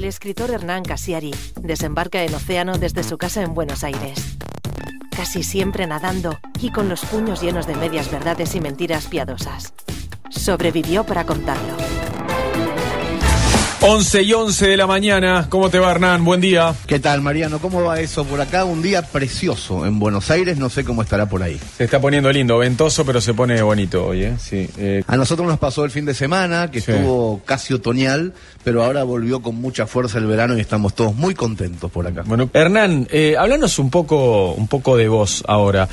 el escritor Hernán Casiari desembarca en océano desde su casa en Buenos Aires. Casi siempre nadando y con los puños llenos de medias verdades y mentiras piadosas. Sobrevivió para contarlo. 11 y 11 de la mañana. ¿Cómo te va, Hernán? Buen día. ¿Qué tal, Mariano? ¿Cómo va eso? Por acá un día precioso en Buenos Aires. No sé cómo estará por ahí. Se está poniendo lindo, ventoso, pero se pone bonito hoy, ¿eh? Sí. Eh. A nosotros nos pasó el fin de semana, que estuvo casi otoñal, pero ahora volvió con mucha fuerza el verano y estamos todos muy contentos por acá. Bueno, Hernán, eh, háblanos un poco, un poco de vos ahora.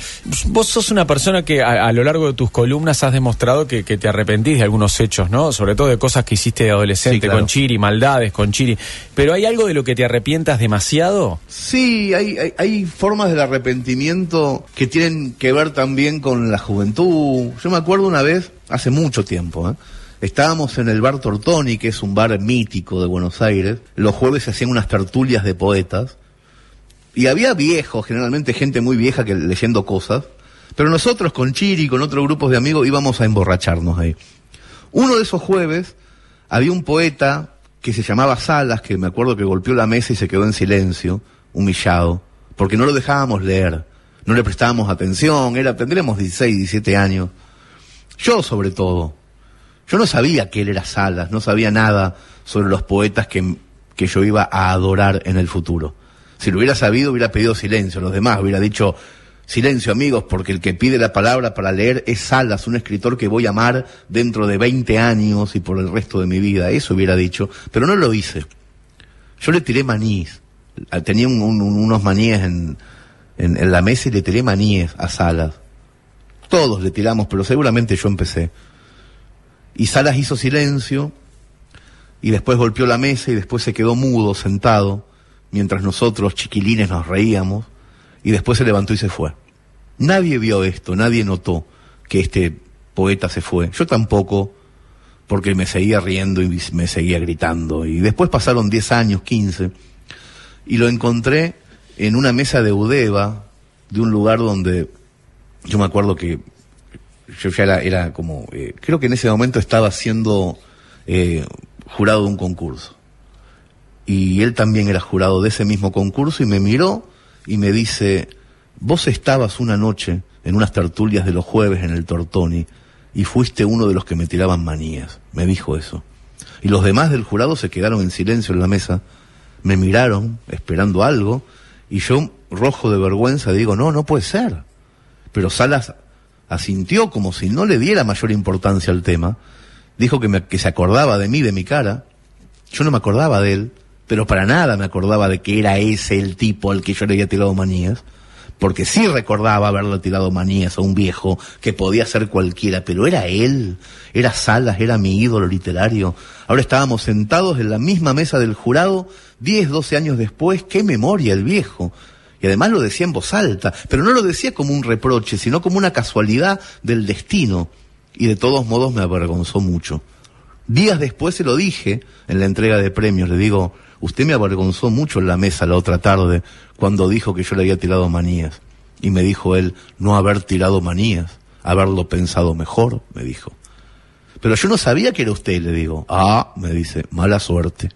Vos sos una persona que a, lo largo de tus columnas has demostrado que, te arrepentís de algunos hechos, ¿no? Sobre todo de cosas que hiciste de adolescente con Chiri maldades con Chiri, pero ¿hay algo de lo que te arrepientas demasiado? Sí, hay, hay, formas del arrepentimiento que tienen que ver también con la juventud. Yo me acuerdo una vez, hace mucho tiempo, ¿eh? Estábamos en el bar Tortoni, que es un bar mítico de Buenos Aires. Los jueves se hacían unas tertulias de poetas. Y había viejos, generalmente gente muy vieja que leyendo cosas. Pero nosotros con Chiri con otros grupos de amigos íbamos a emborracharnos ahí. Uno de esos jueves había un poeta que se llamaba Salas, que me acuerdo que golpeó la mesa y se quedó en silencio, humillado, porque no lo dejábamos leer, no le prestábamos atención, era, tendremos 16, 17 años. Yo sobre todo, yo no sabía que él era Salas, no sabía nada sobre los poetas que, que yo iba a adorar en el futuro. Si lo hubiera sabido, hubiera pedido silencio, los demás hubiera dicho, Silencio, amigos, porque el que pide la palabra para leer es Salas, un escritor que voy a amar dentro de 20 años y por el resto de mi vida. Eso hubiera dicho, pero no lo hice. Yo le tiré maníes. Tenía unos maníes en, en, la mesa y le tiré maníes a Salas. Todos le tiramos, pero seguramente yo empecé. Y Salas hizo silencio y después golpeó la mesa y después se quedó mudo, sentado, mientras nosotros, chiquilines, nos reíamos y después se levantó y se fue. Nadie vio esto, nadie notó que este poeta se fue. Yo tampoco, porque me seguía riendo y me seguía gritando. Y después pasaron 10 años, 15, y lo encontré en una mesa de Udeva, de un lugar donde yo me acuerdo que yo ya era, como, eh, creo que en ese momento estaba siendo eh, jurado de un concurso. Y él también era jurado de ese mismo concurso y me miró y me dice, vos estabas una noche en unas tertulias de los jueves en el Tortoni y fuiste uno de los que me tiraban manías. Me dijo eso. Y los demás del jurado se quedaron en silencio en la mesa, me miraron esperando algo y yo, rojo de vergüenza, digo, no, no puede ser. Pero Salas asintió como si no le diera mayor importancia al tema, dijo que, se acordaba de mí, de mi cara, yo no me acordaba de él, pero para nada me acordaba de que era ese el tipo al que yo le había tirado manías, porque sí recordaba haberle tirado manías a un viejo que podía ser cualquiera, pero era él, era Salas, era mi ídolo literario. Ahora estábamos sentados en la misma mesa del jurado, 10, 12 años después, qué memoria el viejo. Y además lo decía en voz alta, pero no lo decía como un reproche, sino como una casualidad del destino. Y de todos modos me avergonzó mucho. Días después se lo dije en la entrega de premios, le digo, Usted me avergonzó mucho en la mesa la otra tarde cuando dijo que yo le había tirado manías. Y me dijo él, no haber tirado manías, haberlo pensado mejor, me dijo. Pero yo no sabía que era usted, le digo. Ah, me dice, mala suerte.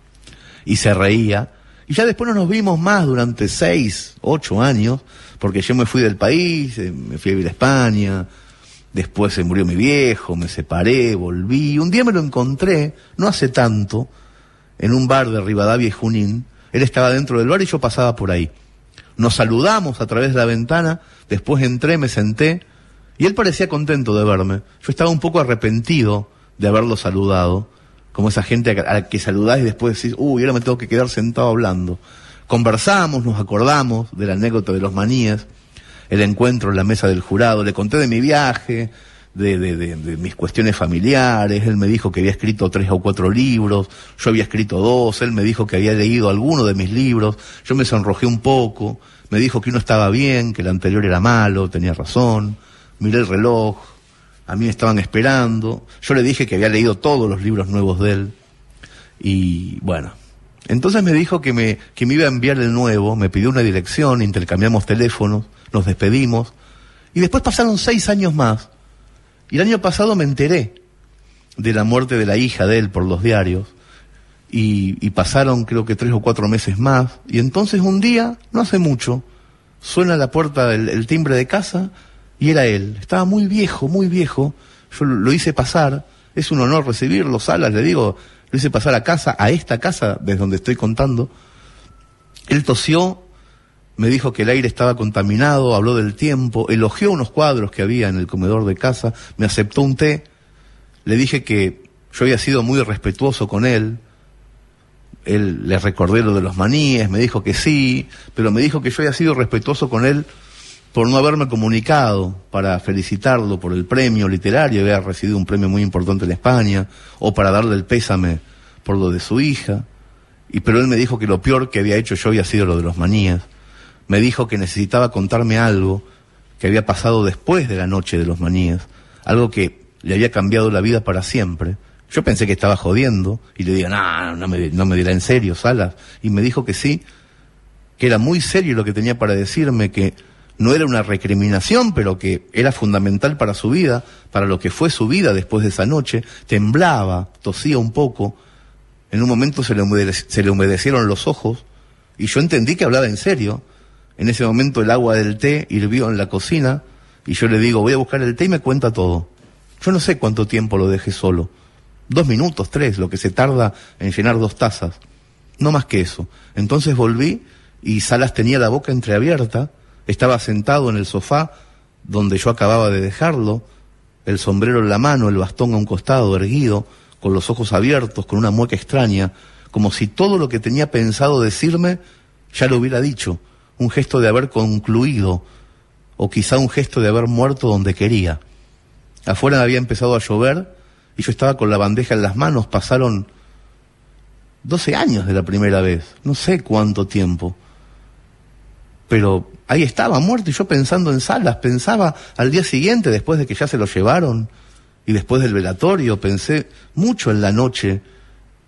Y se reía. Y ya después no nos vimos más durante seis, ocho años, porque yo me fui del país, eh, me fui a vivir a España, después se murió mi viejo, me separé, volví. Un día me lo encontré, no hace tanto, en un bar de Rivadavia y Junín. Él estaba dentro del bar y yo pasaba por ahí. Nos saludamos a través de la ventana, después entré, me senté y él parecía contento de verme. Yo estaba un poco arrepentido de haberlo saludado, como esa gente a la que saludás y después decís, uy, ahora me tengo que quedar sentado hablando. Conversamos, nos acordamos de la anécdota de los maníes, el encuentro en la mesa del jurado, le conté de mi viaje, de, mis cuestiones familiares, él me dijo que había escrito tres o cuatro libros, yo había escrito dos, él me dijo que había leído alguno de mis libros, yo me sonrojé un poco, me dijo que uno estaba bien, que el anterior era malo, tenía razón, miré el reloj, a mí me estaban esperando, yo le dije que había leído todos los libros nuevos de él, y bueno, entonces me dijo que me, que me iba a enviar el nuevo, me pidió una dirección, intercambiamos teléfonos, nos despedimos, y después pasaron seis años más, y el año pasado me enteré de la muerte de la hija de él por los diarios. Y, pasaron creo que tres o cuatro meses más. Y entonces un día, no hace mucho, suena la puerta del el timbre de casa y era él. Estaba muy viejo, muy viejo. Yo lo hice pasar. Es un honor recibirlo, Salas, le digo, lo hice pasar a casa, a esta casa, desde donde estoy contando. Él tosió me dijo que el aire estaba contaminado, habló del tiempo, elogió unos cuadros que había en el comedor de casa, me aceptó un té, le dije que yo había sido muy respetuoso con él, él le recordé lo de los maníes, me dijo que sí, pero me dijo que yo había sido respetuoso con él por no haberme comunicado para felicitarlo por el premio literario, había recibido un premio muy importante en España, o para darle el pésame por lo de su hija, y pero él me dijo que lo peor que había hecho yo había sido lo de los maníes me dijo que necesitaba contarme algo que había pasado después de la noche de los maníes, algo que le había cambiado la vida para siempre. Yo pensé que estaba jodiendo y le dije, nah, no, me, no me dirá en serio, Salas. Y me dijo que sí, que era muy serio lo que tenía para decirme, que no era una recriminación, pero que era fundamental para su vida, para lo que fue su vida después de esa noche, temblaba, tosía un poco, en un momento se le, se le, humedecieron los ojos, y yo entendí que hablaba en serio, en ese momento el agua del té hirvió en la cocina y yo le digo, voy a buscar el té y me cuenta todo. Yo no sé cuánto tiempo lo dejé solo. Dos minutos, tres, lo que se tarda en llenar dos tazas. No más que eso. Entonces volví y Salas tenía la boca entreabierta, estaba sentado en el sofá donde yo acababa de dejarlo, el sombrero en la mano, el bastón a un costado, erguido, con los ojos abiertos, con una mueca extraña, como si todo lo que tenía pensado decirme ya lo hubiera dicho, un gesto de haber concluido o quizá un gesto de haber muerto donde quería. Afuera había empezado a llover y yo estaba con la bandeja en las manos. Pasaron 12 años de la primera vez, no sé cuánto tiempo. Pero ahí estaba muerto y yo pensando en salas, pensaba al día siguiente, después de que ya se lo llevaron y después del velatorio, pensé mucho en la noche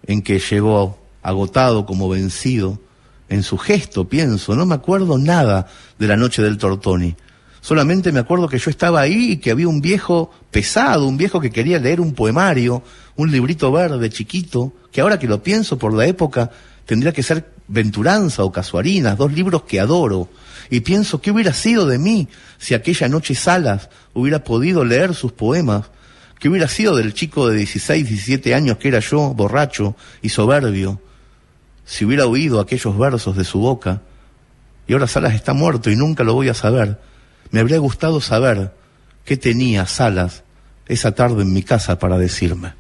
en que llegó agotado como vencido en su gesto, pienso, no me acuerdo nada de la noche del Tortoni. Solamente me acuerdo que yo estaba ahí y que había un viejo pesado, un viejo que quería leer un poemario, un librito verde chiquito, que ahora que lo pienso por la época tendría que ser Venturanza o Casuarinas, dos libros que adoro. Y pienso, ¿qué hubiera sido de mí si aquella noche Salas hubiera podido leer sus poemas? ¿Qué hubiera sido del chico de 16, 17 años que era yo, borracho y soberbio? si hubiera oído aquellos versos de su boca, y ahora Salas está muerto y nunca lo voy a saber, me habría gustado saber qué tenía Salas esa tarde en mi casa para decirme.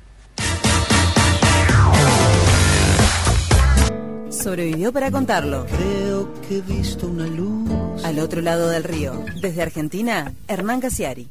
Sobrevivió para contarlo. Creo que he visto una luz. Al otro lado del río, desde Argentina, Hernán Casiari.